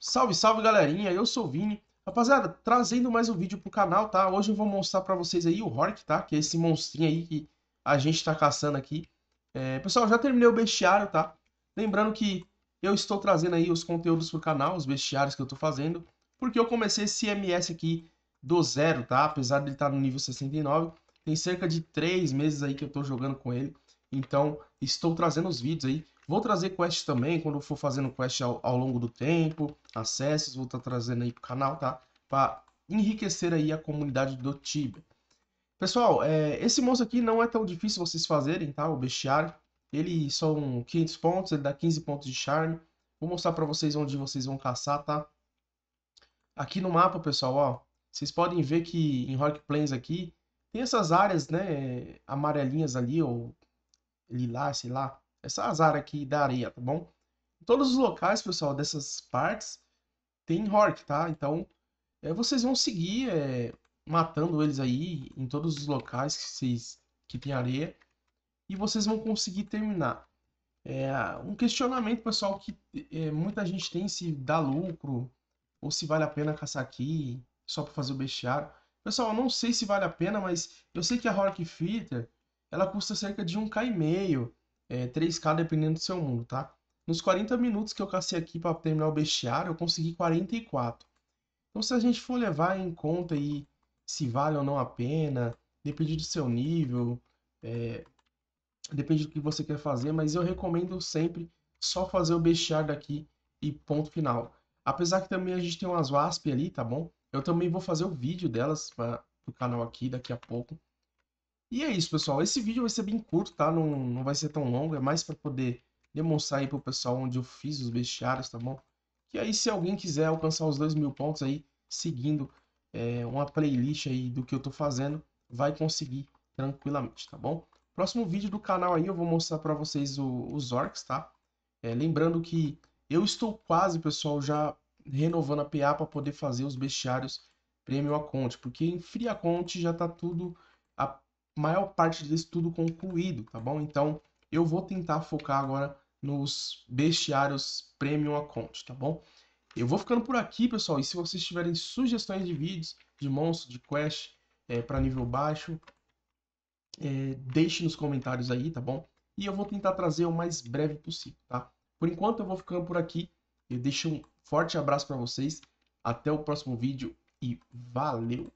Salve, salve galerinha, eu sou o Vini. Rapaziada, trazendo mais um vídeo pro canal, tá? Hoje eu vou mostrar pra vocês aí o Hork, tá? Que é esse monstrinho aí que a gente tá caçando aqui. É, pessoal, já terminei o bestiário, tá? Lembrando que eu estou trazendo aí os conteúdos pro canal, os bestiários que eu tô fazendo. Porque eu comecei esse MS aqui do zero, tá? Apesar dele estar tá no nível 69. Tem cerca de 3 meses aí que eu tô jogando com ele. Então, estou trazendo os vídeos aí. Vou trazer quests também, quando eu for fazendo quest ao, ao longo do tempo, acessos, vou estar tá trazendo aí pro canal, tá? Para enriquecer aí a comunidade do Tibia. Pessoal, é, esse monstro aqui não é tão difícil vocês fazerem, tá? O bestiário. Ele são 500 pontos, ele dá 15 pontos de charme. Vou mostrar para vocês onde vocês vão caçar, tá? Aqui no mapa, pessoal, ó. Vocês podem ver que em Rock Plains aqui tem essas áreas, né? Amarelinhas ali, ou lilás, sei lá. Essa é azara aqui da areia, tá bom? todos os locais, pessoal, dessas partes, tem Hork, tá? Então, é, vocês vão seguir é, matando eles aí em todos os locais que, vocês, que tem areia. E vocês vão conseguir terminar. É, um questionamento, pessoal, que eh, muita gente tem se dá lucro ou se vale a pena caçar aqui só para fazer o bestiário. Pessoal, eu não sei se vale a pena, mas eu sei que a Hork filter ela custa cerca de 1k e meio é, 3K dependendo do seu mundo, tá? Nos 40 minutos que eu cacei aqui para terminar o bestiário, eu consegui 44. Então, se a gente for levar em conta aí se vale ou não a pena, depende do seu nível, é, depende do que você quer fazer, mas eu recomendo sempre só fazer o bestiário daqui e ponto final. Apesar que também a gente tem umas WASP ali, tá bom? Eu também vou fazer o vídeo delas para o canal aqui daqui a pouco. E é isso, pessoal. Esse vídeo vai ser bem curto, tá? Não, não vai ser tão longo, é mais para poder demonstrar aí pro pessoal onde eu fiz os bestiários, tá bom? Que aí se alguém quiser alcançar os 2 mil pontos aí, seguindo é, uma playlist aí do que eu tô fazendo, vai conseguir tranquilamente, tá bom? Próximo vídeo do canal aí eu vou mostrar para vocês o, os orcs, tá? É, lembrando que eu estou quase, pessoal, já renovando a PA para poder fazer os bestiários Premium Account, porque em Free Account já tá tudo a maior parte disso tudo concluído, tá bom? Então eu vou tentar focar agora nos bestiários Premium account, tá bom? Eu vou ficando por aqui, pessoal, e se vocês tiverem sugestões de vídeos, de monstro, de quest é, para nível baixo, é, deixe nos comentários aí, tá bom? E eu vou tentar trazer o mais breve possível, tá? Por enquanto eu vou ficando por aqui, eu deixo um forte abraço para vocês, até o próximo vídeo e valeu!